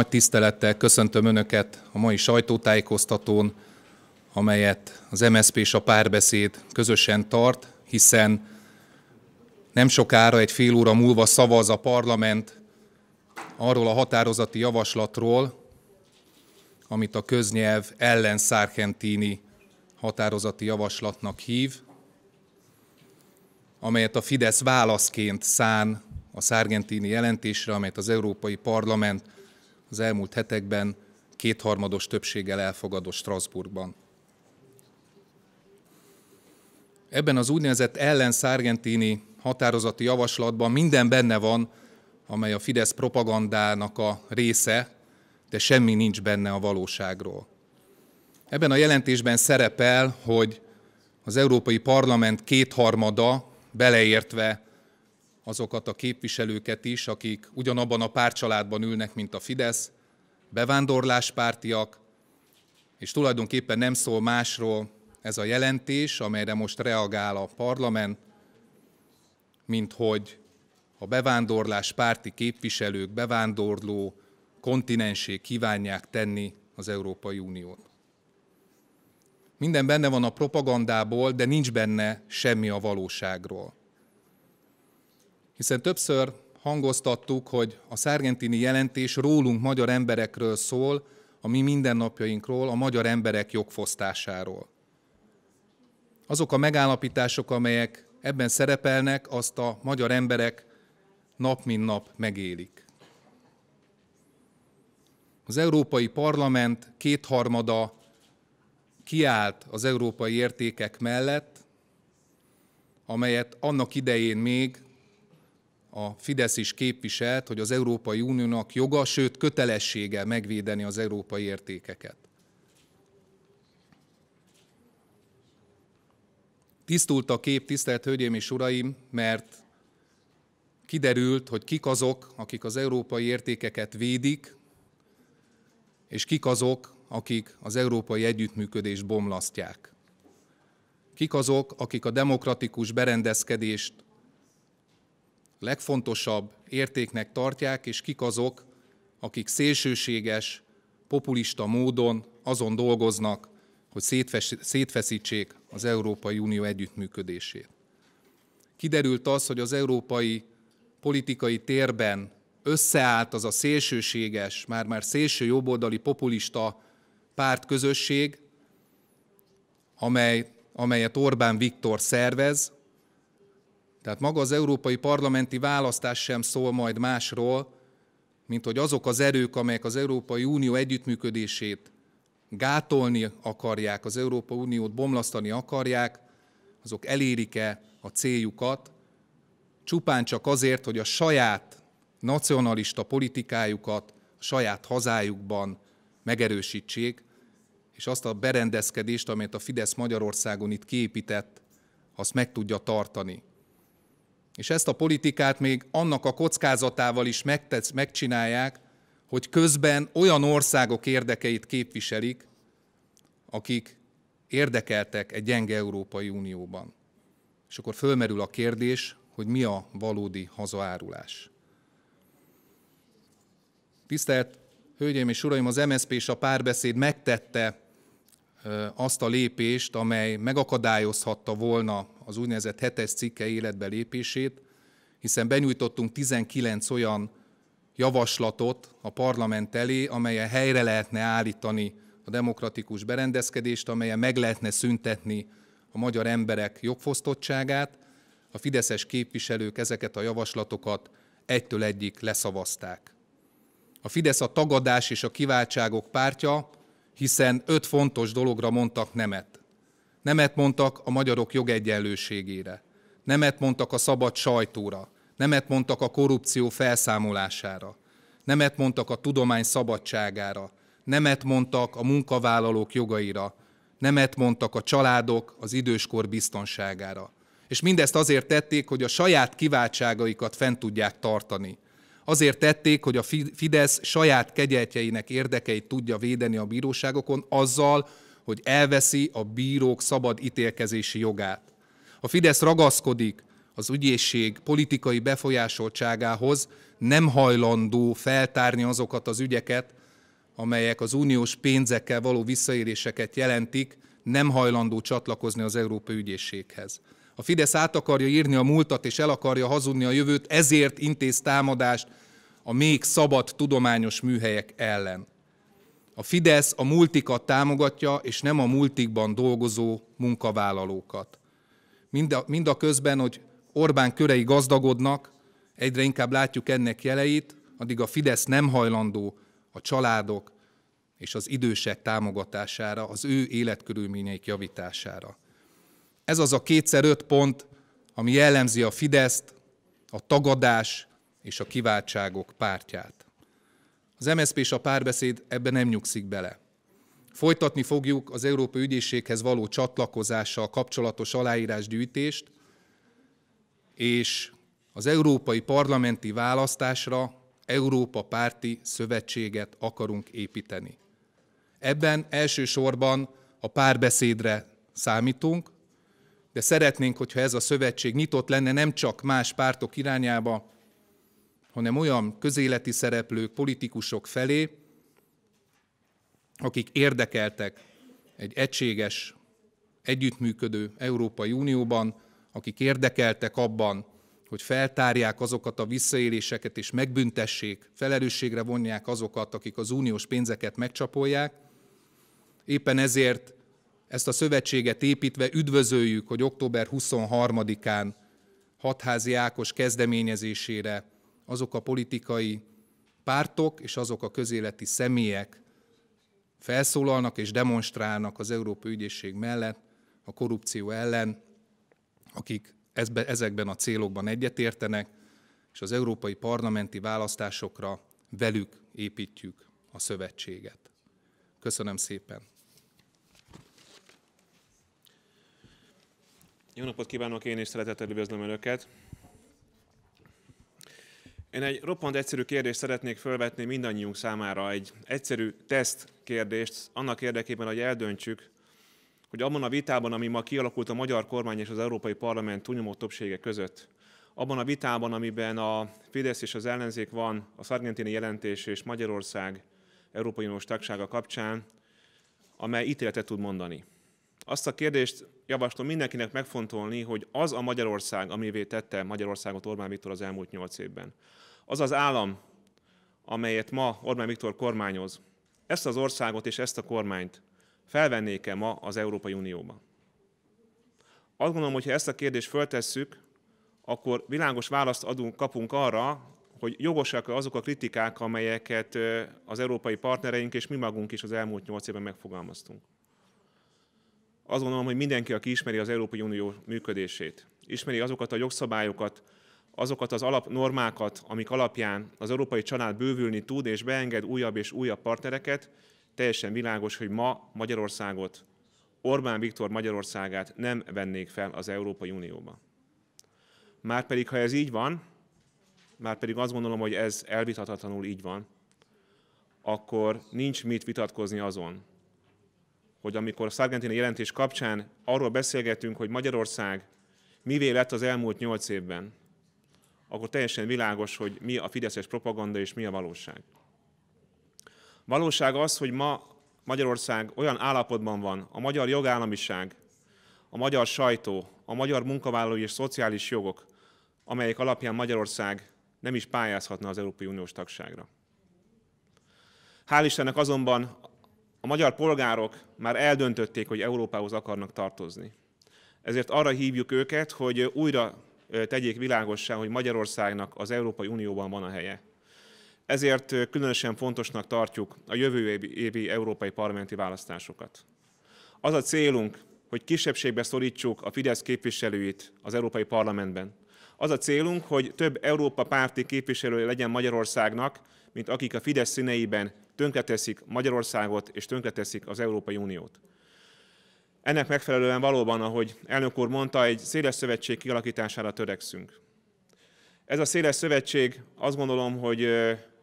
Nagy tisztelettel köszöntöm Önöket a mai sajtótájékoztatón, amelyet az MSZP és a párbeszéd közösen tart, hiszen nem sokára, egy fél óra múlva szavaz a parlament arról a határozati javaslatról, amit a köznyelv ellen szárkentíni határozati javaslatnak hív, amelyet a Fidesz válaszként szán a szárgentíni jelentésre, amelyet az Európai Parlament az elmúlt hetekben kétharmados többséggel elfogadott Strasbourgban. Ebben az úgynevezett ellenszárgentini határozati javaslatban minden benne van, amely a Fidesz propagandának a része, de semmi nincs benne a valóságról. Ebben a jelentésben szerepel, hogy az Európai Parlament kétharmada, beleértve azokat a képviselőket is, akik ugyanabban a párcsaládban ülnek, mint a Fidesz, bevándorláspártiak, és tulajdonképpen nem szól másról ez a jelentés, amelyre most reagál a parlament, mint hogy a bevándorlás párti képviselők bevándorló kontinensé kívánják tenni az Európai Uniót. Minden benne van a propagandából, de nincs benne semmi a valóságról hiszen többször hangoztattuk, hogy a szárgentini jelentés rólunk magyar emberekről szól, a mi mindennapjainkról, a magyar emberek jogfosztásáról. Azok a megállapítások, amelyek ebben szerepelnek, azt a magyar emberek nap mint nap megélik. Az Európai Parlament kétharmada kiállt az európai értékek mellett, amelyet annak idején még a Fidesz is képviselt, hogy az Európai Uniónak joga, sőt kötelessége megvédeni az európai értékeket. Tisztult a kép, tisztelt Hölgyeim és Uraim, mert kiderült, hogy kik azok, akik az európai értékeket védik, és kik azok, akik az európai együttműködést bomlasztják. Kik azok, akik a demokratikus berendezkedést legfontosabb értéknek tartják, és kik azok, akik szélsőséges, populista módon azon dolgoznak, hogy szétfeszítsék az Európai Unió együttműködését. Kiderült az, hogy az európai politikai térben összeállt az a szélsőséges, már-már szélső jobboldali populista pártközösség, amely, amelyet Orbán Viktor szervez, tehát maga az európai parlamenti választás sem szól majd másról, mint hogy azok az erők, amelyek az Európai Unió együttműködését gátolni akarják, az Európai Uniót bomlasztani akarják, azok elérik-e a céljukat, csupán csak azért, hogy a saját nacionalista politikájukat a saját hazájukban megerősítsék, és azt a berendezkedést, amelyet a Fidesz Magyarországon itt kiépített, azt meg tudja tartani. És ezt a politikát még annak a kockázatával is megtetsz, megcsinálják, hogy közben olyan országok érdekeit képviselik, akik érdekeltek egy gyenge Európai Unióban. És akkor fölmerül a kérdés, hogy mi a valódi hazaárulás. Tisztelt Hölgyeim és Uraim, az MSZP és a párbeszéd megtette azt a lépést, amely megakadályozhatta volna az úgynevezett hetes cikke életbe lépését, hiszen benyújtottunk 19 olyan javaslatot a parlament elé, amelyen helyre lehetne állítani a demokratikus berendezkedést, amelyen meg lehetne szüntetni a magyar emberek jogfosztottságát. A fideszes képviselők ezeket a javaslatokat egytől egyik leszavazták. A Fidesz a tagadás és a kiváltságok pártja, hiszen öt fontos dologra mondtak nemet. Nemet mondtak a magyarok jogegyenlőségére, nemet mondtak a szabad sajtóra, nemet mondtak a korrupció felszámolására, nemet mondtak a tudomány szabadságára, nemet mondtak a munkavállalók jogaira, nemet mondtak a családok az időskor biztonságára. És mindezt azért tették, hogy a saját kiváltságaikat fent tudják tartani – Azért tették, hogy a Fidesz saját kegyeltjeinek érdekeit tudja védeni a bíróságokon azzal, hogy elveszi a bírók szabad ítélkezési jogát. A Fidesz ragaszkodik az ügyészség politikai befolyásoltságához, nem hajlandó feltárni azokat az ügyeket, amelyek az uniós pénzekkel való visszaéléseket jelentik, nem hajlandó csatlakozni az Európai Ügyészséghez. A Fidesz át akarja írni a múltat és el akarja hazudni a jövőt, ezért intéz támadást a még szabad tudományos műhelyek ellen. A Fidesz a multikat támogatja, és nem a multikban dolgozó munkavállalókat. Mind a, mind a közben, hogy Orbán körei gazdagodnak, egyre inkább látjuk ennek jeleit, addig a Fidesz nem hajlandó a családok és az idősek támogatására, az ő életkörülményeik javítására. Ez az a kétszer öt pont, ami jellemzi a Fideszt, a tagadás és a kiváltságok pártját. Az MSZP és a párbeszéd ebbe nem nyugszik bele. Folytatni fogjuk az Európai Ügyészséghez való csatlakozással kapcsolatos aláírásgyűjtést, és az európai parlamenti választásra Európa párti szövetséget akarunk építeni. Ebben elsősorban a párbeszédre számítunk, de szeretnénk, hogyha ez a szövetség nyitott lenne nem csak más pártok irányába, hanem olyan közéleti szereplők, politikusok felé, akik érdekeltek egy egységes, együttműködő Európai Unióban, akik érdekeltek abban, hogy feltárják azokat a visszaéléseket és megbüntessék, felelősségre vonják azokat, akik az uniós pénzeket megcsapolják. Éppen ezért ezt a szövetséget építve üdvözöljük, hogy október 23-án Hatházi Ákos kezdeményezésére azok a politikai pártok és azok a közéleti személyek felszólalnak és demonstrálnak az Európai Ügyészség mellett a korrupció ellen, akik ezekben a célokban egyetértenek, és az európai parlamenti választásokra velük építjük a szövetséget. Köszönöm szépen! Jó napot kívánok, én is szeretettel üdvözlöm Önöket. Én egy roppant egyszerű kérdést szeretnék felvetni mindannyiunk számára, egy egyszerű teszt kérdést, annak érdekében, hogy eldöntsük, hogy abban a vitában, ami ma kialakult a magyar kormány és az Európai Parlament túlnyomó többsége között, abban a vitában, amiben a Fidesz és az ellenzék van, a szargentini jelentés és Magyarország Európai Uniós tagsága kapcsán, amely ítéletet tud mondani. Azt a kérdést javaslom mindenkinek megfontolni, hogy az a Magyarország, amivé tette Magyarországot Orbán Viktor az elmúlt nyolc évben, az az állam, amelyet ma Orbán Viktor kormányoz, ezt az országot és ezt a kormányt felvennéke ma az Európai Unióba? Azt gondolom, hogy ha ezt a kérdést föltesszük, akkor világos választ adunk, kapunk arra, hogy jogosak azok a kritikák, amelyeket az európai partnereink és mi magunk is az elmúlt nyolc évben megfogalmaztunk. Azt gondolom, hogy mindenki, aki ismeri az Európai Unió működését, ismeri azokat a jogszabályokat, azokat az alapnormákat, amik alapján az európai család bővülni tud és beenged újabb és újabb partnereket, teljesen világos, hogy ma Magyarországot, Orbán Viktor Magyarországát nem vennék fel az Európai Unióba. Márpedig, ha ez így van, márpedig azt gondolom, hogy ez elvitathatatlanul így van, akkor nincs mit vitatkozni azon, hogy amikor a szargentini jelentés kapcsán arról beszélgetünk, hogy Magyarország mivé lett az elmúlt nyolc évben, akkor teljesen világos, hogy mi a fideszes propaganda és mi a valóság. Valóság az, hogy ma Magyarország olyan állapotban van, a magyar jogállamiság, a magyar sajtó, a magyar munkavállalói és szociális jogok, amelyek alapján Magyarország nem is pályázhatna az Európai Uniós tagságra. Hál' Istennek azonban a magyar polgárok már eldöntötték, hogy Európához akarnak tartozni. Ezért arra hívjuk őket, hogy újra tegyék világossá, hogy Magyarországnak az Európai Unióban van a helye. Ezért különösen fontosnak tartjuk a jövő évi európai parlamenti választásokat. Az a célunk, hogy kisebbségbe szorítsuk a Fidesz képviselőit az Európai Parlamentben. Az a célunk, hogy több Európa párti képviselő legyen Magyarországnak, mint akik a Fidesz színeiben tönkreteszik Magyarországot és tönkreteszik az Európai Uniót. Ennek megfelelően valóban, ahogy elnök úr mondta, egy széles szövetség kialakítására törekszünk. Ez a széles szövetség azt gondolom, hogy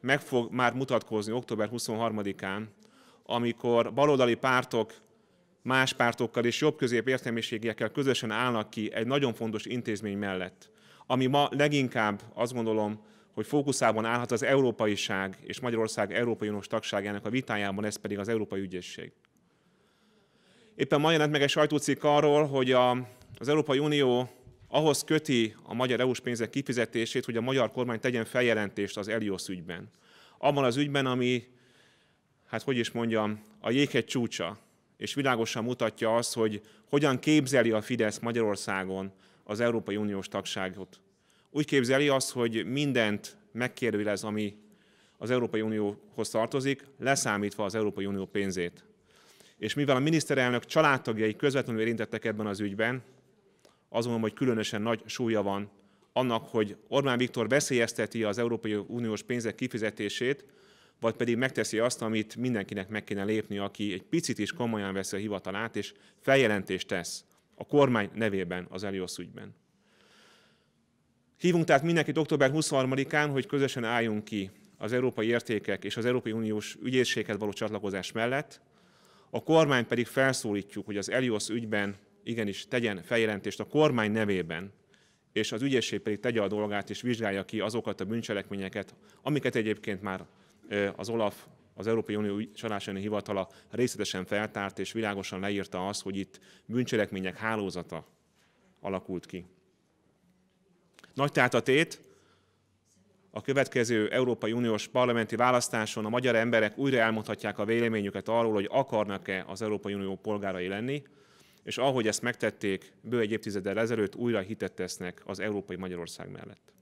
meg fog már mutatkozni október 23-án, amikor baloldali pártok más pártokkal és jobb-közép értelmiségiekkel közösen állnak ki egy nagyon fontos intézmény mellett, ami ma leginkább azt gondolom hogy fókuszában állhat az ság és Magyarország Európai Uniós tagságának a vitájában, ez pedig az Európai Ügyészség. Éppen ma jelent meg egy sajtócikk arról, hogy a, az Európai Unió ahhoz köti a magyar EU-s pénzek kifizetését, hogy a magyar kormány tegyen feljelentést az Elios ügyben. Abban az ügyben, ami, hát hogy is mondjam, a jéghegy csúcsa, és világosan mutatja azt, hogy hogyan képzeli a Fidesz Magyarországon az Európai Uniós tagságot úgy képzeli azt, hogy mindent megkérdőjelez, ami az Európai Unióhoz tartozik, leszámítva az Európai Unió pénzét. És mivel a miniszterelnök családtagjai közvetlenül érintettek ebben az ügyben, azonban, hogy különösen nagy súlya van annak, hogy Orbán Viktor veszélyezteti az Európai Uniós pénzek kifizetését, vagy pedig megteszi azt, amit mindenkinek meg kéne lépni, aki egy picit is komolyan veszi a hivatalát, és feljelentést tesz a kormány nevében az Eliosz ügyben. Hívunk tehát mindenkit október 23-án, hogy közösen álljunk ki az európai értékek és az Európai Uniós ügyészséghez való csatlakozás mellett, a kormány pedig felszólítjuk, hogy az Eliosz ügyben igenis tegyen feljelentést a kormány nevében, és az ügyészség pedig tegye a dolgát és vizsgálja ki azokat a bűncselekményeket, amiket egyébként már az OLAF, az Európai Unió Csalásányi hivatala részletesen feltárt és világosan leírta azt, hogy itt bűncselekmények hálózata alakult ki. Nagy tátátét a következő Európai Uniós parlamenti választáson a magyar emberek újra elmondhatják a véleményüket arról, hogy akarnak-e az Európai Unió polgárai lenni, és ahogy ezt megtették bő egy évtizeddel ezelőtt, újra hitet tesznek az európai Magyarország mellett.